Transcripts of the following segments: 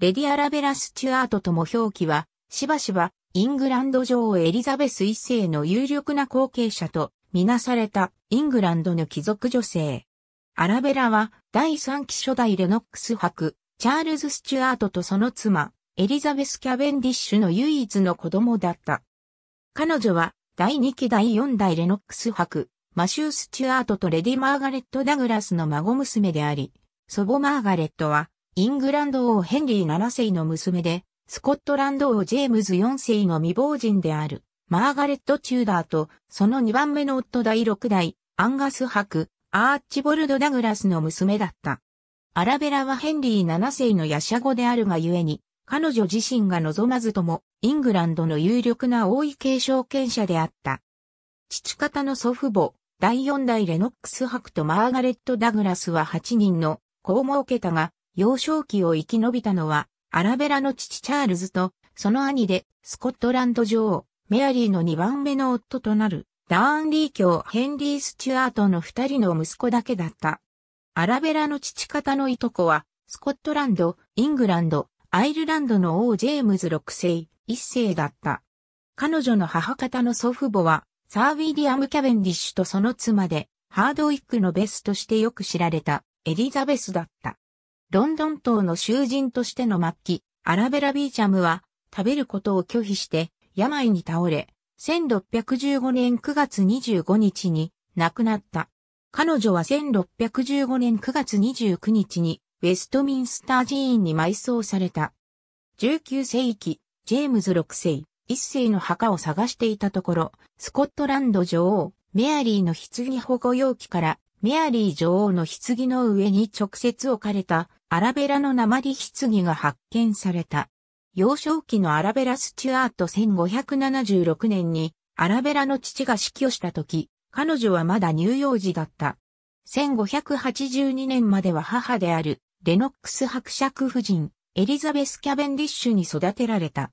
レディアラベラ・スチュアートとも表記は、しばしば、イングランド女王エリザベス一世の有力な後継者と、みなされた、イングランドの貴族女性。アラベラは、第3期初代レノックス博、チャールズ・スチュアートとその妻、エリザベス・キャベンディッシュの唯一の子供だった。彼女は、第2期第4代レノックス博、マシュー・スチュアートとレディ・マーガレット・ダグラスの孫娘であり、祖母マーガレットは、イングランド王ヘンリー7世の娘で、スコットランド王ジェームズ4世の未亡人である、マーガレット・チューダーと、その2番目の夫第6代、アンガス伯、アーチボルド・ダグラスの娘だった。アラベラはヘンリー7世のヤシャ語であるがゆえに、彼女自身が望まずとも、イングランドの有力な王位継承権者であった。父方の祖父母、第4代レノックス伯とマーガレット・ダグラスは8人の子を設けたが、幼少期を生き延びたのは、アラベラの父チャールズと、その兄で、スコットランド女王、メアリーの2番目の夫となる、ダーンリー教ヘンリー・スチュアートの2人の息子だけだった。アラベラの父方のいとこは、スコットランド、イングランド、アイルランドの王ジェームズ6世、1世だった。彼女の母方の祖父母は、サー・ウィリアム・キャベンディッシュとその妻で、ハードウィックのベスとしてよく知られた、エリザベスだった。ロンドン島の囚人としての末期、アラベラ・ビーチャムは、食べることを拒否して、病に倒れ、1615年9月25日に亡くなった。彼女は1615年9月29日にウェストミンスター寺院に埋葬された。19世紀、ジェームズ6世、1世の墓を探していたところ、スコットランド女王、メアリーの棺保護容器からメアリー女王の棺の上に直接置かれたアラベラの鉛棺が発見された。幼少期のアラベラ・スチュアート1576年にアラベラの父が死去した時、彼女はまだ乳幼児だった。1582年までは母であるレノックス伯爵夫人エリザベス・キャベンディッシュに育てられた。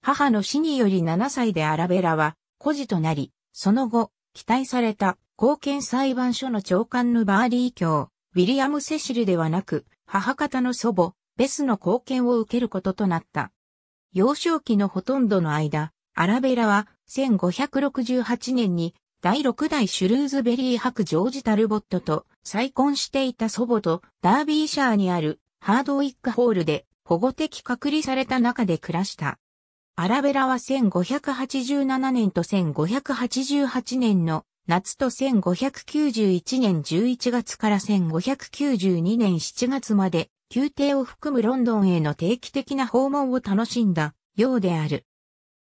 母の死により7歳でアラベラは孤児となり、その後、期待された貢献裁判所の長官のバーリー卿、ウィリアム・セシルではなく、母方の祖母、ベスの貢献を受けることとなった。幼少期のほとんどの間、アラベラは1568年に第6代シュルーズベリー博ジョージ・タルボットと再婚していた祖母とダービーシャーにあるハードウィックホールで保護的隔離された中で暮らした。アラベラは1587年と1588年の夏と1591年11月から1592年7月まで、宮廷を含むロンドンへの定期的な訪問を楽しんだようである。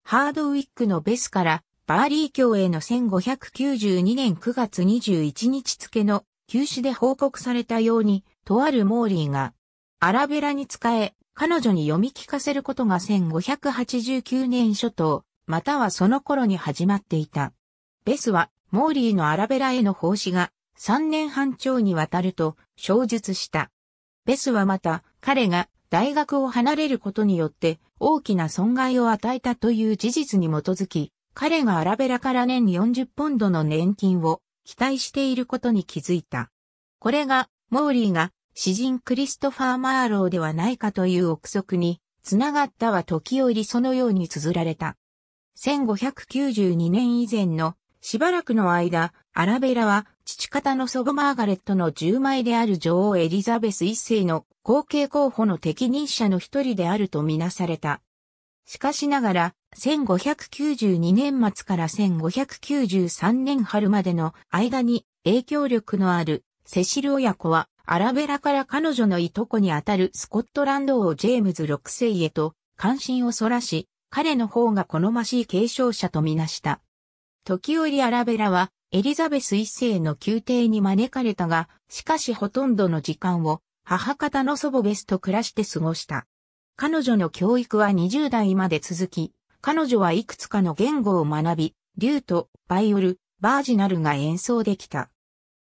ハードウィックのベスからバーリー教への1592年9月21日付の休止で報告されたように、とあるモーリーがアラベラに仕え、彼女に読み聞かせることが1589年初頭、またはその頃に始まっていた。ベスはモーリーのアラベラへの奉仕が3年半長にわたると小述した。ベスはまた彼が大学を離れることによって大きな損害を与えたという事実に基づき、彼がアラベラから年40ポンドの年金を期待していることに気づいた。これが、モーリーが詩人クリストファー・マーローではないかという憶測に、繋がったは時折そのように綴られた。1592年以前のしばらくの間、アラベラは父方の祖母マーガレットの10枚である女王エリザベス一世の後継候補の適任者の一人であるとみなされた。しかしながら、1592年末から1593年春までの間に影響力のあるセシル親子はアラベラから彼女のいとこにあたるスコットランド王ジェームズ6世へと関心をそらし、彼の方が好ましい継承者とみなした。時折アラベラはエリザベス一世の宮廷に招かれたが、しかしほとんどの時間を母方の祖母ベスと暮らして過ごした。彼女の教育は20代まで続き、彼女はいくつかの言語を学び、リュート、バイオル、バージナルが演奏できた。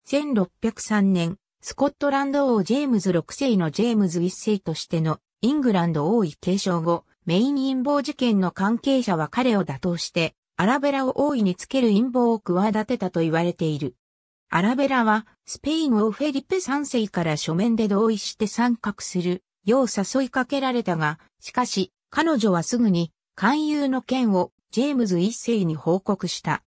1603年、スコットランド王ジェームズ6世のジェームズ1世としてのイングランド王位継承後、メイン陰謀事件の関係者は彼を打倒してアラベラを大いにつける陰謀を企てたと言われている。アラベラは、スペインをフェリペ3世から書面で同意して参画する、よう誘いかけられたが、しかし、彼女はすぐに、勧誘の件を、ジェームズ1世に報告した。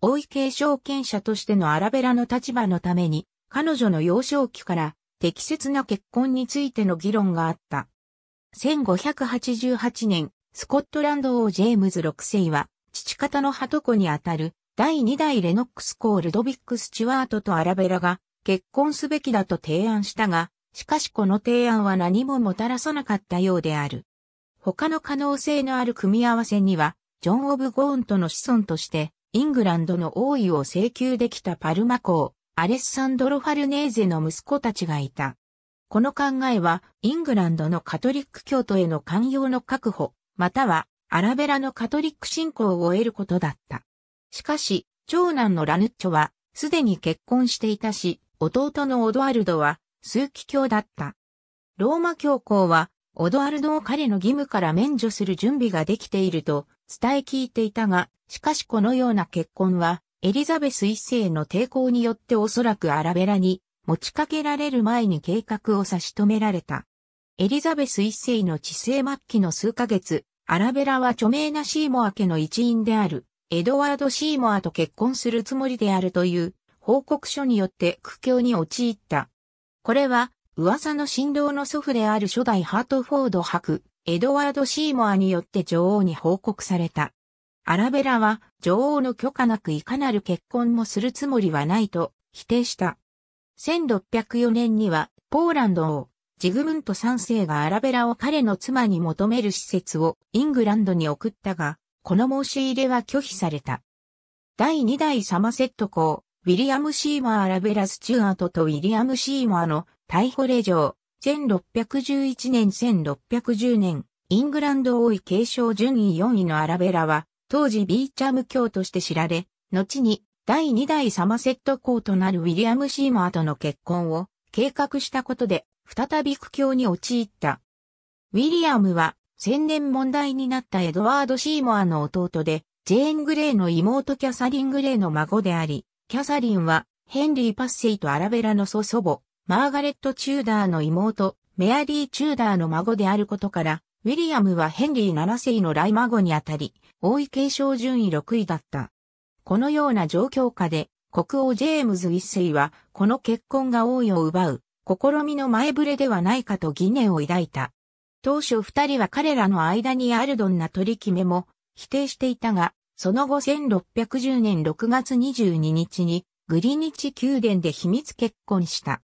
王位継承権者としてのアラベラの立場のために、彼女の幼少期から適切な結婚についての議論があった。1588年、スコットランド王ジェームズ6世は、父方の鳩子にあたる第2代レノックス公ルドビック・スチュワートとアラベラが結婚すべきだと提案したが、しかしこの提案は何ももたらさなかったようである。他の可能性のある組み合わせには、ジョン・オブ・ゴーンとの子孫として、イングランドの王位を請求できたパルマ公、アレッサンドロ・ファルネーゼの息子たちがいた。この考えは、イングランドのカトリック教徒への寛容の確保、またはアラベラのカトリック信仰を得ることだった。しかし、長男のラヌッチョは、すでに結婚していたし、弟のオドアルドは、枢機卿だった。ローマ教皇は、オドアルドを彼の義務から免除する準備ができていると伝え聞いていたが、しかしこのような結婚は、エリザベス一世の抵抗によっておそらくアラベラに持ちかけられる前に計画を差し止められた。エリザベス一世の治世末期の数ヶ月、アラベラは著名なシーモア家の一員である、エドワード・シーモアと結婚するつもりであるという報告書によって苦境に陥った。これは、噂の新郎の祖父である初代ハートフォード伯、エドワード・シーモアによって女王に報告された。アラベラは女王の許可なくいかなる結婚もするつもりはないと否定した。1604年にはポーランド王ジグムント3世がアラベラを彼の妻に求める施設をイングランドに送ったが、この申し入れは拒否された。第2代サマセット公、ウィリアム・シーマー・アラベラ・スチュアートとウィリアム・シーマーの逮捕令状、1611年1610年、イングランド王位継承順位4位のアラベラは、当時ビーチャム教として知られ、後に第2代サマセット公となるウィリアム・シーマーとの結婚を計画したことで、再び苦境に陥った。ウィリアムは、千年問題になったエドワード・シーモアの弟で、ジェーン・グレイの妹キャサリン・グレイの孫であり、キャサリンは、ヘンリー・パッセイとアラベラの祖祖母、マーガレット・チューダーの妹、メアリー・チューダーの孫であることから、ウィリアムはヘンリー7世の来孫にあたり、王位継承順位6位だった。このような状況下で、国王ジェームズ一世は、この結婚が王位を奪う、試みの前触れではないかと疑念を抱いた。当初二人は彼らの間にあるどんな取り決めも否定していたが、その後1610年6月22日にグリニチ宮殿で秘密結婚した。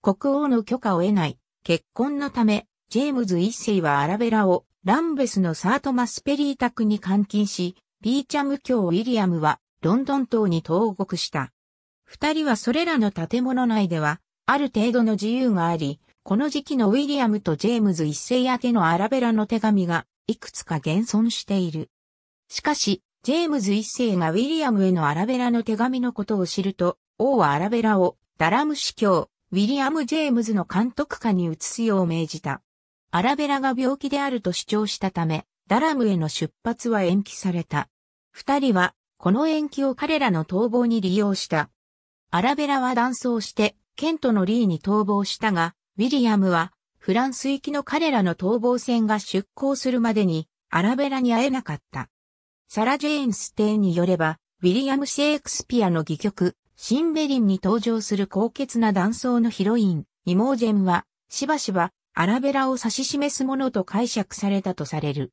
国王の許可を得ない結婚のため、ジェームズ一世はアラベラをランベスのサートマスペリー宅に監禁し、ビーチャム教ウィリアムはロンドン島に投獄した。二人はそれらの建物内では、ある程度の自由があり、この時期のウィリアムとジェームズ一世宛てのアラベラの手紙が、いくつか現存している。しかし、ジェームズ一世がウィリアムへのアラベラの手紙のことを知ると、王はアラベラをダラム司教、ウィリアム・ジェームズの監督下に移すよう命じた。アラベラが病気であると主張したため、ダラムへの出発は延期された。二人はこの延期を彼らの逃亡に利用した。アラベラは断層して、ケントのリーに逃亡したが、ウィリアムは、フランス行きの彼らの逃亡船が出港するまでに、アラベラに会えなかった。サラ・ジェーン・ステーンによれば、ウィリアム・シェイクスピアの戯曲、シンベリンに登場する高潔な断層のヒロイン、イモージェンは、しばしば、アラベラを指し示すものと解釈されたとされる。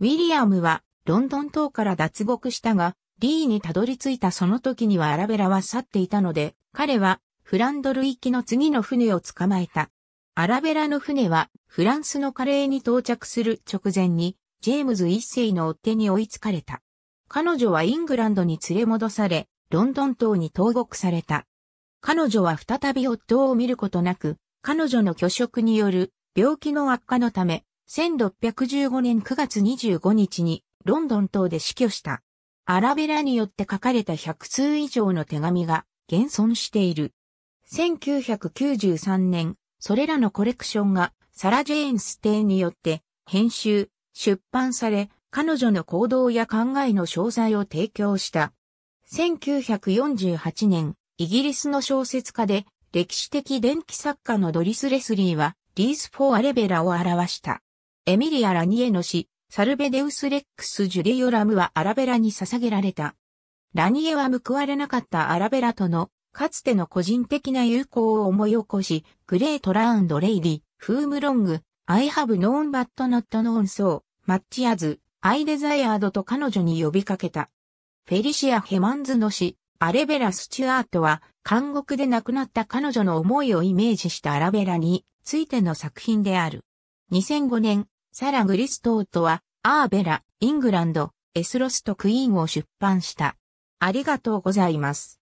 ウィリアムは、ロンドン島から脱獄したが、リーにたどり着いたその時にはアラベラは去っていたので、彼はフランドル行きの次の船を捕まえた。アラベラの船はフランスのカレーに到着する直前にジェームズ一世の追手に追いつかれた。彼女はイングランドに連れ戻され、ロンドン島に投獄された。彼女は再び夫を見ることなく、彼女の拒食による病気の悪化のため、1615年9月25日にロンドン島で死去した。アラベラによって書かれた100通以上の手紙が現存している。1993年、それらのコレクションがサラ・ジェーン・ステによって編集、出版され、彼女の行動や考えの詳細を提供した。1948年、イギリスの小説家で歴史的電気作家のドリス・レスリーは、リース・フォー・アレベラを表した。エミリア・ラニエの詩、サルベデウスレックス・ジュリオラムはアラベラに捧げられた。ラニエは報われなかったアラベラとの、かつての個人的な友好を思い起こし、グレートラウンド・レイディ、フームロング、I have known but not known so, アイ・デザイアードと彼女に呼びかけた。フェリシア・ヘマンズの詩、アレベラ・スチュアートは、監獄で亡くなった彼女の思いをイメージしたアラベラについての作品である。2005年、サラ・グリストートは、アーベラ、イングランド、エスロスとクイーンを出版した。ありがとうございます。